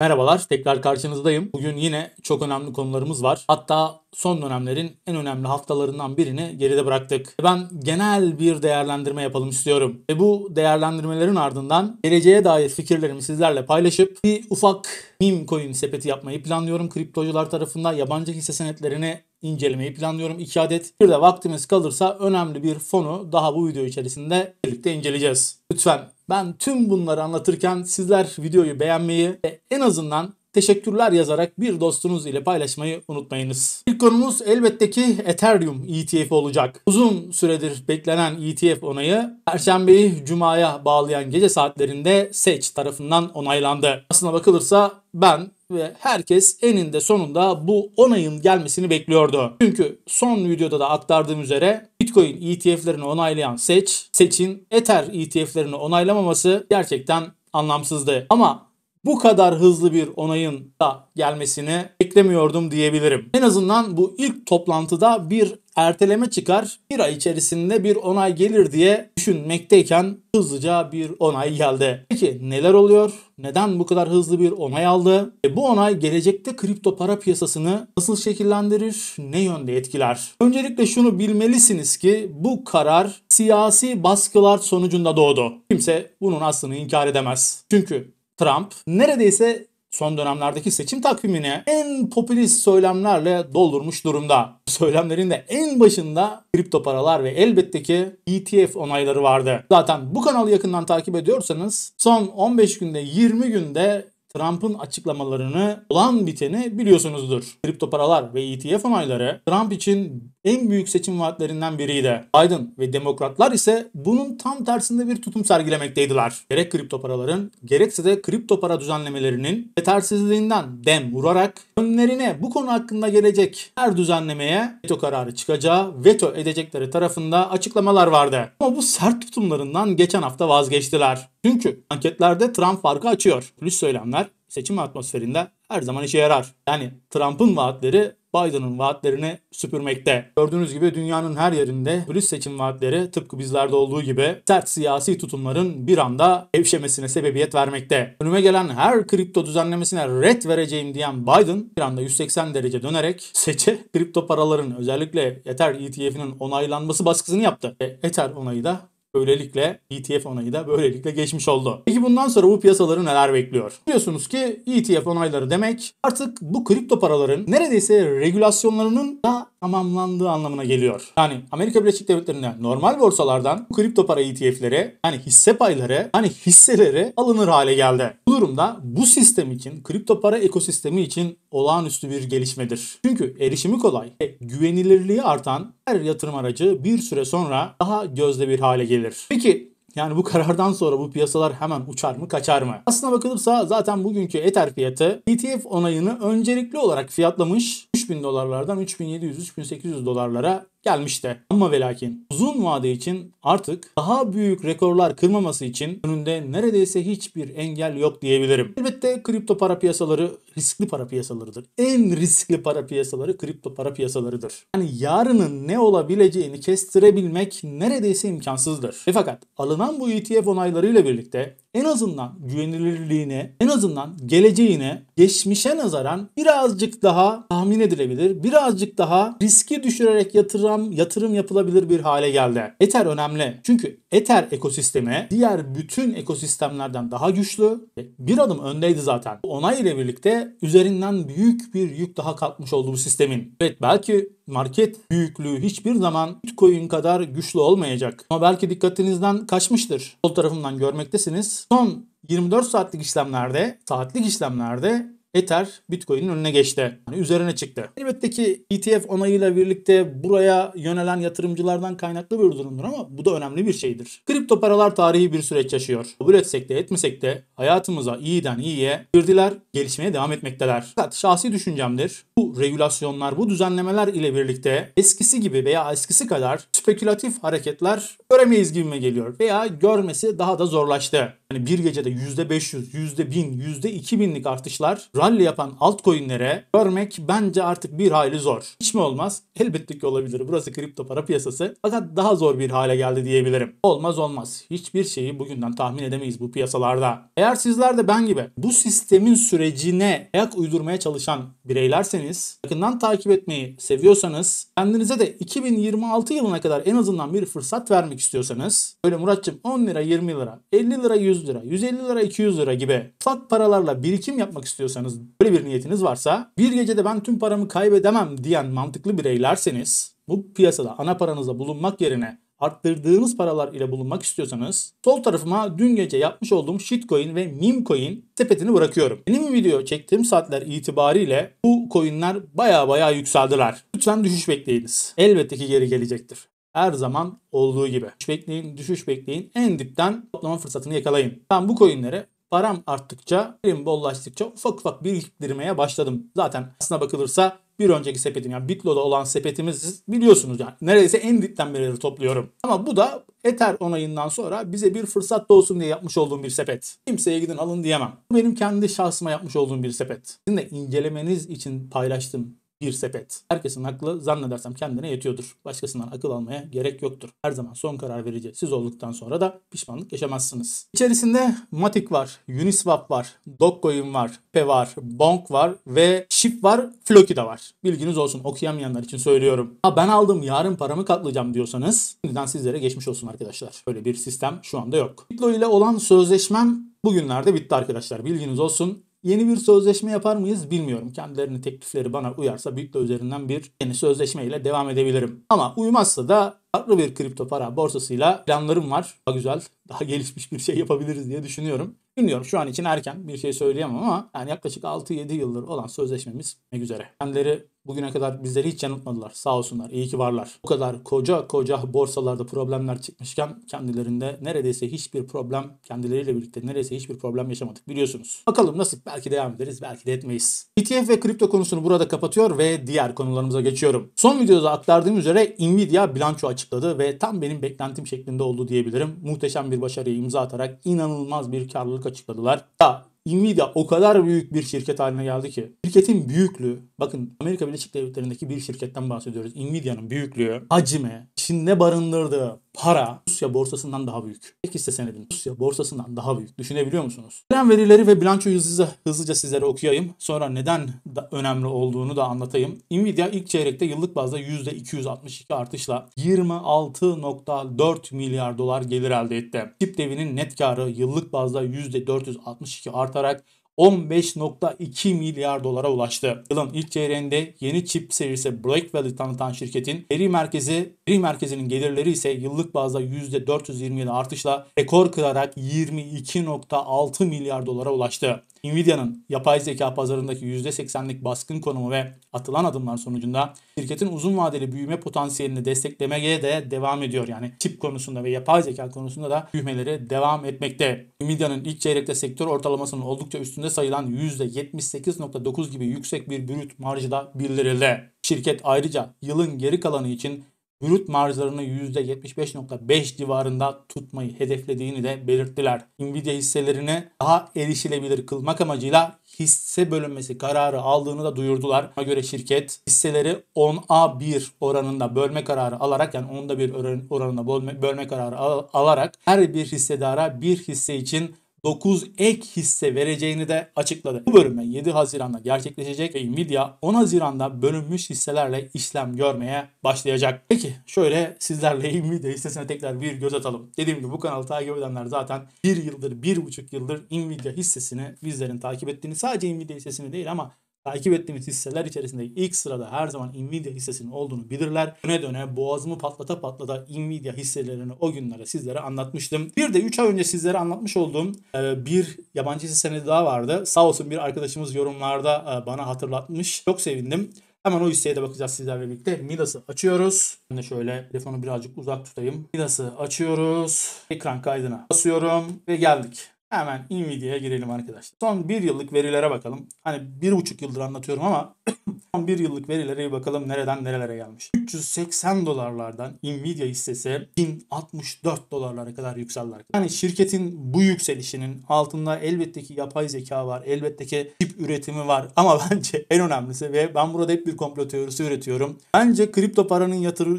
Merhabalar, tekrar karşınızdayım. Bugün yine çok önemli konularımız var. Hatta son dönemlerin en önemli haftalarından birini geride bıraktık. Ben genel bir değerlendirme yapalım istiyorum. Ve bu değerlendirmelerin ardından geleceğe dair fikirlerimi sizlerle paylaşıp bir ufak meme coin sepeti yapmayı planlıyorum. Kriptocular tarafından yabancı hisse senetlerini incelemeyi planlıyorum. 2 adet. Bir de vaktimiz kalırsa önemli bir fonu daha bu video içerisinde birlikte inceleyeceğiz. Lütfen ben tüm bunları anlatırken sizler videoyu beğenmeyi ve en azından teşekkürler yazarak bir dostunuz ile paylaşmayı unutmayınız. İlk konumuz elbette ki Ethereum ETF olacak. Uzun süredir beklenen ETF onayı Perşembeyi Cuma'ya bağlayan gece saatlerinde SEC tarafından onaylandı. Aslına bakılırsa ben ve herkes eninde sonunda bu onayın gelmesini bekliyordu. Çünkü son videoda da aktardığım üzere Bitcoin ETF'lerini onaylayan SEC, SEC'in Ether ETF'lerini onaylamaması gerçekten anlamsızdı. Ama bu kadar hızlı bir onayın da gelmesini beklemiyordum diyebilirim. En azından bu ilk toplantıda bir erteleme çıkar. Bir ay içerisinde bir onay gelir diye düşünmekteyken hızlıca bir onay geldi. Peki neler oluyor? Neden bu kadar hızlı bir onay aldı? E bu onay gelecekte kripto para piyasasını nasıl şekillendirir? Ne yönde etkiler? Öncelikle şunu bilmelisiniz ki bu karar siyasi baskılar sonucunda doğdu. Kimse bunun aslını inkar edemez. Çünkü Trump neredeyse son dönemlerdeki seçim takvimini en popülist söylemlerle doldurmuş durumda. Söylemlerin de en başında kripto paralar ve elbette ki ETF onayları vardı. Zaten bu kanalı yakından takip ediyorsanız son 15 günde 20 günde Trump'ın açıklamalarını olan biteni biliyorsunuzdur. Kripto paralar ve ETF onayları Trump için en büyük seçim vaatlerinden biriydi. Biden ve demokratlar ise bunun tam tersinde bir tutum sergilemekteydiler. Gerek kripto paraların gerekse de kripto para düzenlemelerinin yetersizliğinden dem vurarak önlerine bu konu hakkında gelecek her düzenlemeye veto kararı çıkacağı veto edecekleri tarafında açıklamalar vardı. Ama bu sert tutumlarından geçen hafta vazgeçtiler. Çünkü anketlerde Trump farkı açıyor. Polis söylemler seçim atmosferinde her zaman işe yarar. Yani Trump'ın vaatleri Biden'ın vaatlerini süpürmekte. Gördüğünüz gibi dünyanın her yerinde polis seçim vaatleri tıpkı bizlerde olduğu gibi sert siyasi tutumların bir anda evşemesine sebebiyet vermekte. Önüme gelen her kripto düzenlemesine red vereceğim diyen Biden bir anda 180 derece dönerek seçe kripto paraların özellikle Ether ETF'inin onaylanması baskısını yaptı. E, Ether onayı da Böylelikle ETF onayı da böylelikle geçmiş oldu. Peki bundan sonra bu piyasaları neler bekliyor? Biliyorsunuz ki ETF onayları demek artık bu kripto paraların neredeyse regülasyonlarının da tamamlandığı anlamına geliyor. Yani Amerika Birleşik Devletleri'nde normal borsalardan kripto para ETF'lere yani hisse payları yani hisseleri alınır hale geldi. Bu durumda bu sistem için kripto para ekosistemi için olağanüstü bir gelişmedir. Çünkü erişimi kolay ve güvenilirliği artan her yatırım aracı bir süre sonra daha gözde bir hale gelir. Peki yani bu karardan sonra bu piyasalar hemen uçar mı kaçar mı? Aslına bakılırsa zaten bugünkü Ether fiyatı ETF onayını öncelikli olarak fiyatlamış 3000 dolarlardan 3700-3800 dolarlara Gelmiş de Ama ve lakin uzun vade için artık daha büyük rekorlar kırmaması için önünde neredeyse hiçbir engel yok diyebilirim. Elbette kripto para piyasaları riskli para piyasalarıdır. En riskli para piyasaları kripto para piyasalarıdır. Yani yarının ne olabileceğini kestirebilmek neredeyse imkansızdır. Ve fakat alınan bu ETF onaylarıyla birlikte en azından güvenilirliğine, en azından geleceğine, geçmişe nazaran birazcık daha tahmin edilebilir, birazcık daha riski düşürerek yatırım yatırım, yatırım yapılabilir bir hale geldi. Ether önemli. Çünkü Ether ekosistemi diğer bütün ekosistemlerden daha güçlü. Bir adım öndeydi zaten. Onay ile birlikte üzerinden büyük bir yük daha kalkmış oldu bu sistemin. Evet belki market büyüklüğü hiçbir zaman Bitcoin kadar güçlü olmayacak. Ama belki dikkatinizden kaçmıştır. Sol tarafımdan görmektesiniz. Son 24 saatlik işlemlerde, saatlik işlemlerde Ether Bitcoin'in önüne geçti. Yani üzerine çıktı. Elbette ki ETF onayıyla birlikte buraya yönelen yatırımcılardan kaynaklı bir durumdur ama bu da önemli bir şeydir. Kripto paralar tarihi bir süreç yaşıyor. Kabul etsek de etmesek de hayatımıza iyiden iyiye girdiler, gelişmeye devam etmekteler. Fakat şahsi düşüncemdir. Bu regülasyonlar, bu düzenlemeler ile birlikte eskisi gibi veya eskisi kadar spekülatif hareketler göremeyiz gibime geliyor veya görmesi daha da zorlaştı. Yani bir gecede %500, %1000, %2000'lik artışlar rally yapan altcoin'lere görmek bence artık bir hayli zor. Hiç mi olmaz? Elbette ki olabilir. Burası kripto para piyasası. Fakat daha zor bir hale geldi diyebilirim. Olmaz olmaz. Hiçbir şeyi bugünden tahmin edemeyiz bu piyasalarda. Eğer sizler de ben gibi bu sistemin sürecine ayak uydurmaya çalışan bireylerseniz, yakından takip etmeyi seviyorsanız, kendinize de 2026 yılına kadar en azından bir fırsat vermek istiyorsanız, böyle Muratçım 10 lira, 20 lira, 50 lira, 100 lira, 150 lira, 200 lira gibi fat paralarla birikim yapmak istiyorsanız planınız, böyle bir niyetiniz varsa bir gecede ben tüm paramı kaybedemem diyen mantıklı bireylerseniz bu piyasada ana paranızla bulunmak yerine arttırdığınız paralar ile bulunmak istiyorsanız sol tarafıma dün gece yapmış olduğum shitcoin ve meme sepetini bırakıyorum. Benim video çektiğim saatler itibariyle bu coinler baya baya yükseldiler. Lütfen düşüş bekleyiniz. Elbette ki geri gelecektir. Her zaman olduğu gibi. Düşüş bekleyin, düşüş bekleyin. En dipten toplama fırsatını yakalayın. Ben bu coinlere param arttıkça, birim bollaştıkça ufak ufak biriktirmeye başladım. Zaten aslına bakılırsa bir önceki sepetim yani Bitlo'da olan sepetimiz biliyorsunuz yani neredeyse en dipten beri topluyorum. Ama bu da Ether onayından sonra bize bir fırsat doğsun diye yapmış olduğum bir sepet. Kimseye gidin alın diyemem. Bu benim kendi şahsıma yapmış olduğum bir sepet. Sizin de incelemeniz için paylaştım bir sepet. Herkesin aklı zannedersem kendine yetiyordur. Başkasından akıl almaya gerek yoktur. Her zaman son karar verici siz olduktan sonra da pişmanlık yaşamazsınız. İçerisinde Matic var, Uniswap var, Dogecoin var, Pe var, Bonk var ve Ship var, Floki de var. Bilginiz olsun okuyamayanlar için söylüyorum. Ha ben aldım yarın paramı katlayacağım diyorsanız şimdiden sizlere geçmiş olsun arkadaşlar. Böyle bir sistem şu anda yok. Bitlo ile olan sözleşmem bugünlerde bitti arkadaşlar. Bilginiz olsun yeni bir sözleşme yapar mıyız bilmiyorum. Kendilerinin teklifleri bana uyarsa büyük de üzerinden bir yeni sözleşme ile devam edebilirim. Ama uymazsa da farklı bir kripto para borsasıyla planlarım var. Daha güzel, daha gelişmiş bir şey yapabiliriz diye düşünüyorum. Bilmiyorum şu an için erken bir şey söyleyemem ama yani yaklaşık 6-7 yıldır olan sözleşmemiz ne üzere. Kendileri Bugüne kadar bizleri hiç yanıltmadılar. Sağ olsunlar. İyi ki varlar. Bu kadar koca koca borsalarda problemler çıkmışken kendilerinde neredeyse hiçbir problem kendileriyle birlikte neredeyse hiçbir problem yaşamadık biliyorsunuz. Bakalım nasıl belki devam ederiz belki de etmeyiz. ETF ve kripto konusunu burada kapatıyor ve diğer konularımıza geçiyorum. Son videoda aktardığım üzere Nvidia bilanço açıkladı ve tam benim beklentim şeklinde oldu diyebilirim. Muhteşem bir başarıya imza atarak inanılmaz bir karlılık açıkladılar. Ya Nvidia o kadar büyük bir şirket haline geldi ki. Şirketin büyüklüğü, bakın Amerika Birleşik Devletleri'ndeki bir şirketten bahsediyoruz. Nvidia'nın büyüklüğü, hacmi, içinde barındırdığı para Rusya borsasından daha büyük. İlk hisse senedin Rusya borsasından daha büyük. Düşünebiliyor musunuz? Gelen verileri ve bilanço hızlıca, hızlıca sizlere okuyayım. Sonra neden da önemli olduğunu da anlatayım. Nvidia ilk çeyrekte yıllık bazda %262 artışla 26.4 milyar dolar gelir elde etti. Chip devinin net karı yıllık bazda %462 artarak 15.2 milyar dolara ulaştı. Yılın ilk çeyreğinde yeni çip serisi Blackwell'i tanıtan şirketin veri merkezi veri merkezinin gelirleri ise yıllık bazda %427 artışla rekor kırarak 22.6 milyar dolara ulaştı. Nvidia'nın yapay zeka pazarındaki %80'lik baskın konumu ve atılan adımlar sonucunda şirketin uzun vadeli büyüme potansiyelini desteklemeye de devam ediyor. Yani çip konusunda ve yapay zeka konusunda da büyümeleri devam etmekte. Nvidia'nın ilk çeyrekte sektör ortalamasının oldukça üstünde sayılan %78.9 gibi yüksek bir brüt marjı da bildirildi. Şirket ayrıca yılın geri kalanı için brüt marjlarını %75.5 civarında tutmayı hedeflediğini de belirttiler. Nvidia hisselerini daha erişilebilir kılmak amacıyla hisse bölünmesi kararı aldığını da duyurdular. Buna göre şirket hisseleri 10 a 1 oranında bölme kararı alarak yani 10'da 1 oranında bölme, bölme kararı al alarak her bir hissedara bir hisse için 9 ek hisse vereceğini de açıkladı. Bu bölüme 7 Haziran'da gerçekleşecek ve Nvidia 10 Haziran'da bölünmüş hisselerle işlem görmeye başlayacak. Peki şöyle sizlerle Nvidia hissesine tekrar bir göz atalım. Dediğim gibi bu kanalı takip edenler zaten 1 yıldır 1,5 yıldır Nvidia hissesini bizlerin takip ettiğini sadece Nvidia hissesini değil ama Takip ettiğimiz hisseler içerisinde ilk sırada her zaman Nvidia hissesinin olduğunu bilirler. Döne döne boğazımı patlata patlata Nvidia hisselerini o günlere sizlere anlatmıştım. Bir de 3 ay önce sizlere anlatmış olduğum e, bir yabancı hisse senedi daha vardı. Sağ olsun bir arkadaşımız yorumlarda e, bana hatırlatmış. Çok sevindim. Hemen o hisseye de bakacağız sizlerle birlikte. Midas'ı açıyoruz. Ben de şöyle telefonu birazcık uzak tutayım. Midas'ı açıyoruz. Ekran kaydına basıyorum ve geldik. Hemen Nvidia'ya girelim arkadaşlar. Son bir yıllık verilere bakalım. Hani bir buçuk yıldır anlatıyorum ama son bir yıllık verilere bir bakalım nereden nerelere gelmiş. 380 dolarlardan Nvidia hissesi 1064 dolarlara kadar yükseldi Yani şirketin bu yükselişinin altında elbette ki yapay zeka var. Elbette ki çip üretimi var. Ama bence en önemlisi ve ben burada hep bir komplo teorisi üretiyorum. Bence kripto paranın yatırı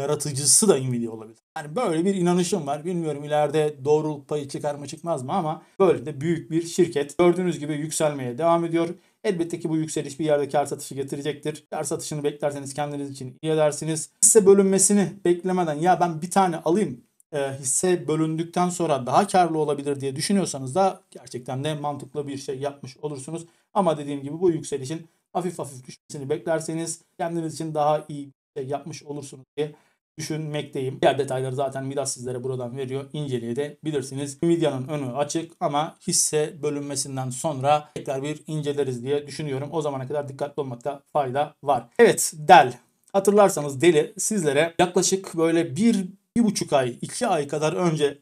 yaratıcısı da Nvidia olabilir. Yani böyle bir inanışım var. Bilmiyorum ileride doğruluk payı çıkar mı çıkmaz mı ama böyle de büyük bir şirket. Gördüğünüz gibi yükselmeye devam ediyor. Elbette ki bu yükseliş bir yerde kar satışı getirecektir. Kar satışını beklerseniz kendiniz için iyi edersiniz. Hisse bölünmesini beklemeden ya ben bir tane alayım e, hisse bölündükten sonra daha karlı olabilir diye düşünüyorsanız da gerçekten de mantıklı bir şey yapmış olursunuz. Ama dediğim gibi bu yükselişin hafif hafif düşmesini beklerseniz kendiniz için daha iyi bir şey yapmış olursunuz diye düşünmekteyim. Diğer detayları zaten Midas sizlere buradan veriyor. İnceleye de bilirsiniz. Nvidia'nın önü açık ama hisse bölünmesinden sonra tekrar bir inceleriz diye düşünüyorum. O zamana kadar dikkatli olmakta fayda var. Evet Dell. Hatırlarsanız Dell'i sizlere yaklaşık böyle bir, bir buçuk ay, iki ay kadar önce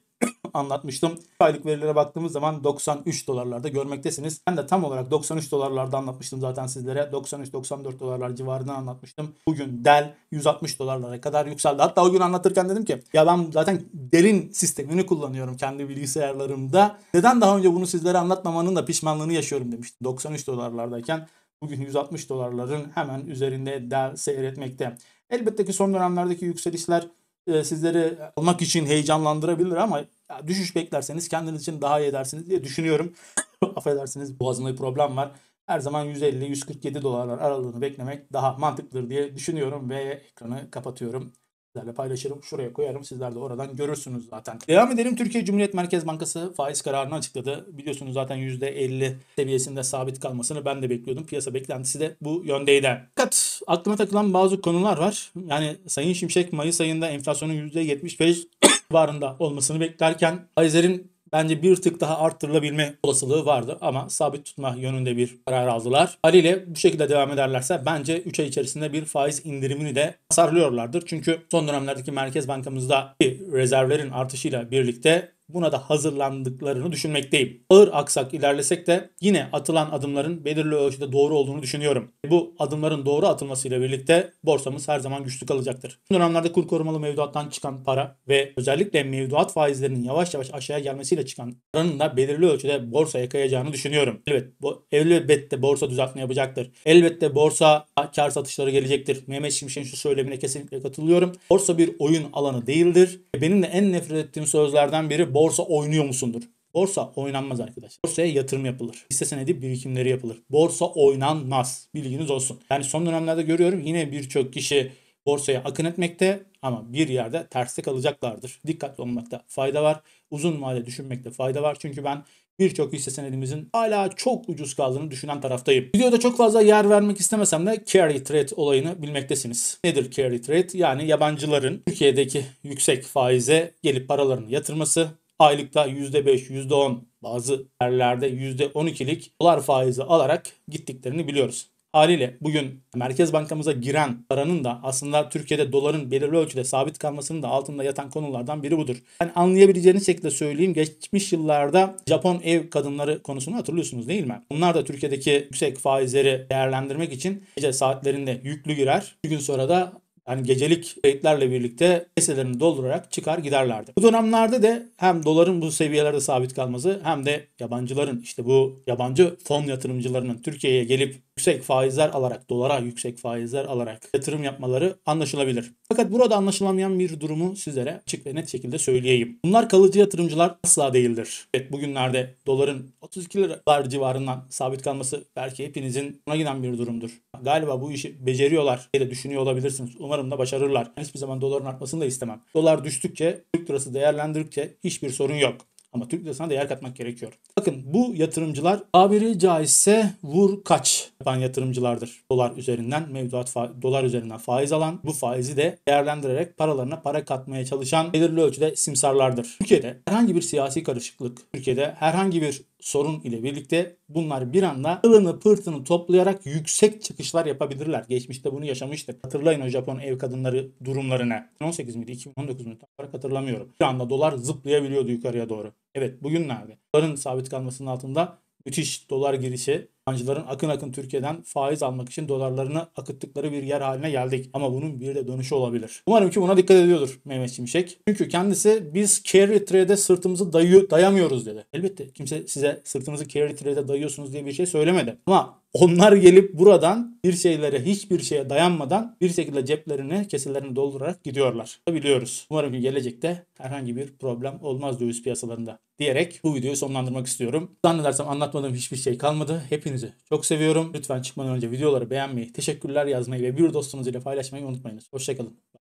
anlatmıştım. Aylık verilere baktığımız zaman 93 dolarlarda görmektesiniz. Ben de tam olarak 93 dolarlarda anlatmıştım zaten sizlere. 93-94 dolarlar civarında anlatmıştım. Bugün Dell 160 dolarlara kadar yükseldi. Hatta o gün anlatırken dedim ki ya ben zaten Dell'in sistemini kullanıyorum kendi bilgisayarlarımda. Neden daha önce bunu sizlere anlatmamanın da pişmanlığını yaşıyorum demiştim. 93 dolarlardayken bugün 160 dolarların hemen üzerinde Dell seyretmekte. Elbette ki son dönemlerdeki yükselişler e, sizleri almak için heyecanlandırabilir ama ya düşüş beklerseniz kendiniz için daha iyi edersiniz diye düşünüyorum. Affedersiniz boğazımda bir problem var. Her zaman 150-147 dolarlar aralığını beklemek daha mantıklıdır diye düşünüyorum ve ekranı kapatıyorum sizlerle paylaşırım. Şuraya koyarım. Sizler de oradan görürsünüz zaten. Devam edelim. Türkiye Cumhuriyet Merkez Bankası faiz kararını açıkladı. Biliyorsunuz zaten %50 seviyesinde sabit kalmasını ben de bekliyordum. Piyasa beklentisi de bu yöndeydi. Fakat aklıma takılan bazı konular var. Yani Sayın Şimşek Mayıs ayında enflasyonun %75 varında olmasını beklerken faizlerin bence bir tık daha arttırılabilme olasılığı vardı ama sabit tutma yönünde bir karar aldılar. Haliyle bu şekilde devam ederlerse bence 3 ay içerisinde bir faiz indirimini de tasarlıyorlardır. Çünkü son dönemlerdeki Merkez Bankamızda rezervlerin artışıyla birlikte buna da hazırlandıklarını düşünmekteyim. Ağır aksak ilerlesek de yine atılan adımların belirli ölçüde doğru olduğunu düşünüyorum. Bu adımların doğru atılmasıyla birlikte borsamız her zaman güçlü kalacaktır. Bu dönemlerde kur korumalı mevduattan çıkan para ve özellikle mevduat faizlerinin yavaş yavaş aşağıya gelmesiyle çıkan paranın da belirli ölçüde borsaya kayacağını düşünüyorum. Evet, bu elbette borsa düzeltme yapacaktır. Elbette borsa kar satışları gelecektir. Mehmet Şimşek'in şu söylemine kesinlikle katılıyorum. Borsa bir oyun alanı değildir. Benim de en nefret ettiğim sözlerden biri borsa oynuyor musundur? Borsa oynanmaz arkadaş. Borsaya yatırım yapılır. Hisse senedi birikimleri yapılır. Borsa oynanmaz. Bilginiz olsun. Yani son dönemlerde görüyorum yine birçok kişi borsaya akın etmekte ama bir yerde terslik alacaklardır. Dikkatli olmakta fayda var. Uzun vade düşünmekte fayda var. Çünkü ben birçok hisse senedimizin hala çok ucuz kaldığını düşünen taraftayım. Videoda çok fazla yer vermek istemesem de carry trade olayını bilmektesiniz. Nedir carry trade? Yani yabancıların Türkiye'deki yüksek faize gelip paralarını yatırması aylıkta %5, %10 bazı yerlerde %12'lik dolar faizi alarak gittiklerini biliyoruz. Haliyle bugün Merkez Bankamıza giren paranın da aslında Türkiye'de doların belirli ölçüde sabit kalmasının da altında yatan konulardan biri budur. Ben yani anlayabileceğiniz şekilde söyleyeyim geçmiş yıllarda Japon ev kadınları konusunu hatırlıyorsunuz değil mi? Onlar da Türkiye'deki yüksek faizleri değerlendirmek için gece saatlerinde yüklü girer. Bir gün sonra da yani gecelik kayıtlarla birlikte eserlerini doldurarak çıkar giderlerdi. Bu dönemlerde de hem doların bu seviyelerde sabit kalması hem de yabancıların işte bu yabancı fon yatırımcılarının Türkiye'ye gelip yüksek faizler alarak, dolara yüksek faizler alarak yatırım yapmaları anlaşılabilir. Fakat burada anlaşılamayan bir durumu sizlere açık ve net şekilde söyleyeyim. Bunlar kalıcı yatırımcılar asla değildir. Evet bugünlerde doların 32 liralar civarından sabit kalması belki hepinizin buna giden bir durumdur. Galiba bu işi beceriyorlar diye de düşünüyor olabilirsiniz. Umarım da başarırlar. hiçbir zaman doların artmasını da istemem. Dolar düştükçe, Türk lirası değerlendirdikçe hiçbir sorun yok. Ama Türk lirasına değer katmak gerekiyor. Bakın bu yatırımcılar tabiri caizse vur kaç yapan yatırımcılardır. Dolar üzerinden mevduat fa dolar üzerinden faiz alan bu faizi de değerlendirerek paralarına para katmaya çalışan belirli ölçüde simsarlardır. Türkiye'de herhangi bir siyasi karışıklık, Türkiye'de herhangi bir sorun ile birlikte bunlar bir anda ılını pırtını toplayarak yüksek çıkışlar yapabilirler. Geçmişte bunu yaşamıştık. Hatırlayın o Japon ev kadınları durumlarını. 18 miydi 2019 muydu tam olarak hatırlamıyorum. Bir anda dolar zıplayabiliyordu yukarıya doğru. Evet bugün bugünlerde doların sabit kalmasının altında müthiş dolar girişi Yabancıların akın akın Türkiye'den faiz almak için dolarlarını akıttıkları bir yer haline geldik. Ama bunun bir de dönüşü olabilir. Umarım ki buna dikkat ediyordur Mehmet Şimşek. Çünkü kendisi biz carry trade'e sırtımızı dayıyor, dayamıyoruz dedi. Elbette kimse size sırtınızı carry trade'e dayıyorsunuz diye bir şey söylemedi. Ama onlar gelip buradan bir şeylere hiçbir şeye dayanmadan bir şekilde ceplerini keselerini doldurarak gidiyorlar. Biliyoruz. Umarım ki gelecekte herhangi bir problem olmaz döviz piyasalarında diyerek bu videoyu sonlandırmak istiyorum. Zannedersem anlatmadığım hiçbir şey kalmadı. Hepinizi çok seviyorum. Lütfen çıkmadan önce videoları beğenmeyi, teşekkürler yazmayı ve bir dostunuz ile paylaşmayı unutmayınız. Hoşçakalın.